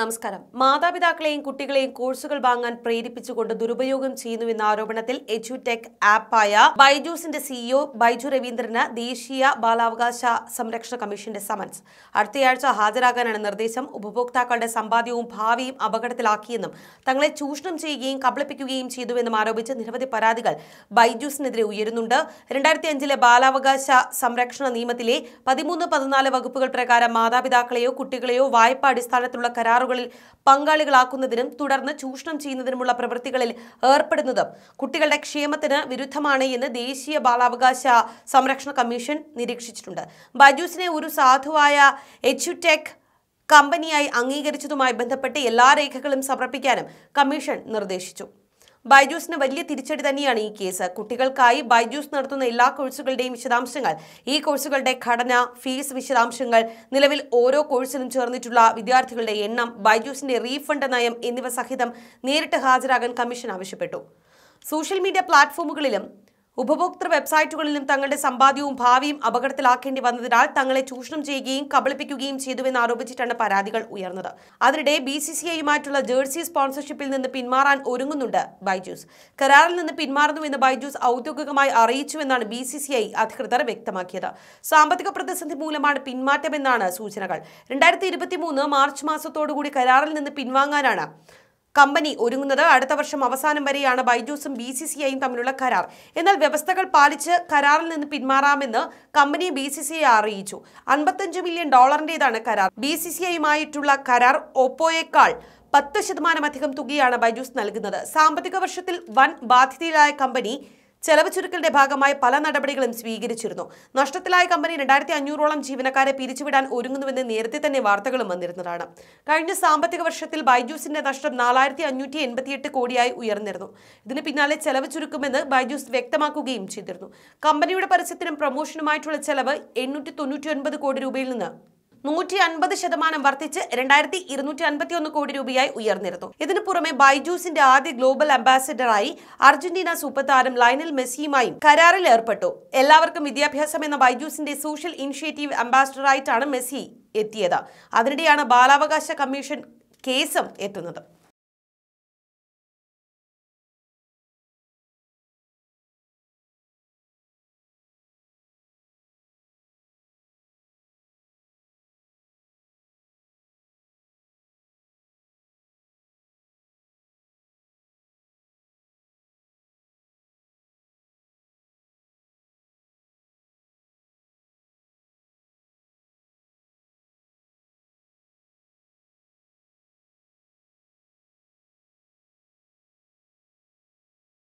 നമസ്കാരം മാതാപിതാക്കളെയും കുട്ടികളെയും കോഴ്സുകൾ വാങ്ങാൻ പ്രേരിപ്പിച്ചുകൊണ്ട് ദുരുപയോഗം ചെയ്യുന്നുവെന്ന ആരോപണത്തിൽ ടെക് ആപ്പായ ബൈജൂസിന്റെ സിഇഒ ബൈജു രവീന്ദ്രന് ദേശീയ ബാലാവകാശ സംരക്ഷണ കമ്മീഷന്റെ സമൻസ് അടുത്തയാഴ്ച ഹാജരാകാനാണ് നിർദ്ദേശം ഉപഭോക്താക്കളുടെ സമ്പാദ്യവും ഭാവിയും അപകടത്തിലാക്കിയെന്നും തങ്ങളെ ചൂഷണം ചെയ്യുകയും കബളിപ്പിക്കുകയും ചെയ്തുവെന്നും ആരോപിച്ച് നിരവധി പരാതികൾ ബൈജൂസിനെതിരെ ഉയരുന്നുണ്ട് രണ്ടായിരത്തി അഞ്ചിലെ ബാലാവകാശ സംരക്ഷണ നിയമത്തിലെ പതിമൂന്ന് പതിനാല് വകുപ്പുകൾ പ്രകാരം മാതാപിതാക്കളെയോ കുട്ടികളെയോ വായ്പ അടിസ്ഥാനത്തിലുള്ള കരാർ സെമിനാറുകളിൽ പങ്കാളികളാക്കുന്നതിനും തുടർന്ന് ചൂഷണം ചെയ്യുന്നതിനുമുള്ള പ്രവൃത്തികളിൽ ഏർപ്പെടുന്നതും കുട്ടികളുടെ ക്ഷേമത്തിന് വിരുദ്ധമാണ് എന്ന് ദേശീയ ബാലാവകാശ സംരക്ഷണ കമ്മീഷൻ നിരീക്ഷിച്ചിട്ടുണ്ട് ബജൂസിനെ ഒരു സാധുവായ എച്ച്യുടെക് കമ്പനിയായി അംഗീകരിച്ചതുമായി ബന്ധപ്പെട്ട് എല്ലാ രേഖകളും സമർപ്പിക്കാനും കമ്മീഷൻ നിർദ്ദേശിച്ചു ബൈജൂസിന് വലിയ തിരിച്ചടി തന്നെയാണ് ഈ കേസ് കുട്ടികൾക്കായി ബൈജൂസ് നടത്തുന്ന എല്ലാ കോഴ്സുകളുടെയും വിശദാംശങ്ങൾ ഈ കോഴ്സുകളുടെ ഘടന ഫീസ് വിശദാംശങ്ങൾ നിലവിൽ ഓരോ കോഴ്സിലും ചേർന്നിട്ടുള്ള വിദ്യാർത്ഥികളുടെ എണ്ണം ബൈജൂസിന്റെ റീഫണ്ട് നയം എന്നിവ സഹിതം നേരിട്ട് ഹാജരാകാൻ കമ്മീഷൻ ആവശ്യപ്പെട്ടു സോഷ്യൽ മീഡിയ പ്ലാറ്റ്ഫോമുകളിലും ഉപഭോക്തൃ വെബ്സൈറ്റുകളിലും തങ്ങളുടെ സമ്പാദ്യവും ഭാവിയും അപകടത്തിലാക്കേണ്ടി വന്നതിനാൽ തങ്ങളെ ചൂഷണം ചെയ്യുകയും കബളിപ്പിക്കുകയും ചെയ്തുവെന്ന് ആരോപിച്ചിട്ടാണ് പരാതികൾ ഉയർന്നത് അതിനിടെ ബി സി സി ഐയുമായിട്ടുള്ള ജേഴ്സി സ്പോൺസർഷിപ്പിൽ നിന്ന് പിന്മാറാൻ ഒരുങ്ങുന്നുണ്ട് ബൈജൂസ് കരാറിൽ നിന്ന് പിന്മാറുന്നുവെന്ന് ബൈജൂസ് ഔദ്യോഗികമായി അറിയിച്ചുവെന്നാണ് ബി സി സി ഐ അധികൃതർ വ്യക്തമാക്കിയത് സാമ്പത്തിക പ്രതിസന്ധി മൂലമാണ് പിന്മാറ്റമെന്നാണ് സൂചനകൾ രണ്ടായിരത്തി ഇരുപത്തി മൂന്ന് മാർച്ച് മാസത്തോടുകൂടി കരാറിൽ നിന്ന് പിൻവാങ്ങാനാണ് കമ്പനി ഒരുങ്ങുന്നത് അടുത്ത വർഷം അവസാനം വരെയാണ് ബൈജൂസും ബി സി സി ഐയും തമ്മിലുള്ള കരാർ എന്നാൽ വ്യവസ്ഥകൾ പാലിച്ച് കരാറിൽ നിന്ന് പിന്മാറാമെന്ന് company B C C I അറിയിച്ചു അൻപത്തഞ്ച് മില്യൺ ഡോളറിന്റേതാണ് കരാർ ബി സി സി ഐയുമായിട്ടുള്ള കരാർ ഒപ്പോയേക്കാൾ പത്ത് ശതമാനം അധികം തുകയാണ് ബൈജൂസ് നൽകുന്നത് സാമ്പത്തിക വർഷത്തിൽ വൻ ബാധ്യതയിലായ കമ്പനി ചെലവ് ചുരുക്കലിന്റെ ഭാഗമായി പല നടപടികളും സ്വീകരിച്ചിരുന്നു നഷ്ടത്തിലായ കമ്പനി രണ്ടായിരത്തി അഞ്ഞൂറോളം ജീവനക്കാരെ പിരിച്ചുവിടാൻ ഒരുങ്ങുന്നുവെന്ന് നേരത്തെ തന്നെ വാർത്തകളും വന്നിരുന്നതാണ് കഴിഞ്ഞ സാമ്പത്തിക വർഷത്തിൽ ബൈജൂസിന്റെ നഷ്ടം നാലായിരത്തി അഞ്ഞൂറ്റി എൺപത്തിയെട്ട് കോടിയായി ഉയർന്നിരുന്നു ഇതിന് പിന്നാലെ ചെലവ് ചുരുക്കുമെന്ന് ബൈജൂസ് വ്യക്തമാക്കുകയും ചെയ്തിരുന്നു കമ്പനിയുടെ പരസ്യത്തിനും പ്രൊമോഷനുമായിട്ടുള്ള ചെലവ് എണ്ണൂറ്റി കോടി രൂപയിൽ നിന്ന് നൂറ്റി അൻപത് ശതമാനം വർദ്ധിച്ച് രണ്ടായിരത്തി ഇരുന്നൂറ്റി ഒന്ന് കോടി രൂപയായി ഉയർന്നിരുന്നു ഇതിനു പുറമെ ബൈജൂസിന്റെ ആദ്യ ഗ്ലോബൽ അംബാസിഡറായി അർജന്റീന സൂപ്പർ താരം ലൈനൽ മെസ്സിയുമായും കരാറിൽ ഏർപ്പെട്ടു എല്ലാവർക്കും വിദ്യാഭ്യാസം എന്ന ബൈജൂസിന്റെ സോഷ്യൽ ഇനിഷ്യേറ്റീവ് അംബാസിഡറായിട്ടാണ് മെസ്സി എത്തിയത് അതിനിടെയാണ് ബാലാവകാശ കമ്മീഷൻ കേസും എത്തുന്നത്